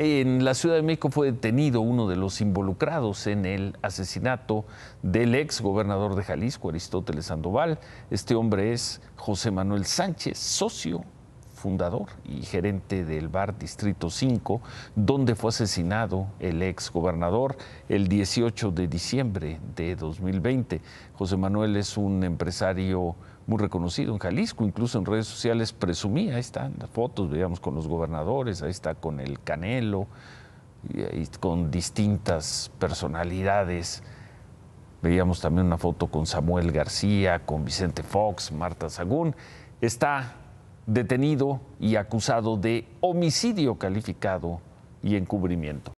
En la Ciudad de México fue detenido uno de los involucrados en el asesinato del ex gobernador de Jalisco, Aristóteles Sandoval. Este hombre es José Manuel Sánchez, socio fundador y gerente del bar Distrito 5, donde fue asesinado el ex gobernador el 18 de diciembre de 2020. José Manuel es un empresario muy reconocido en Jalisco, incluso en redes sociales presumía, ahí están las fotos, veíamos con los gobernadores, ahí está con el Canelo, y, con distintas personalidades. Veíamos también una foto con Samuel García, con Vicente Fox, Marta Sagún. Está detenido y acusado de homicidio calificado y encubrimiento.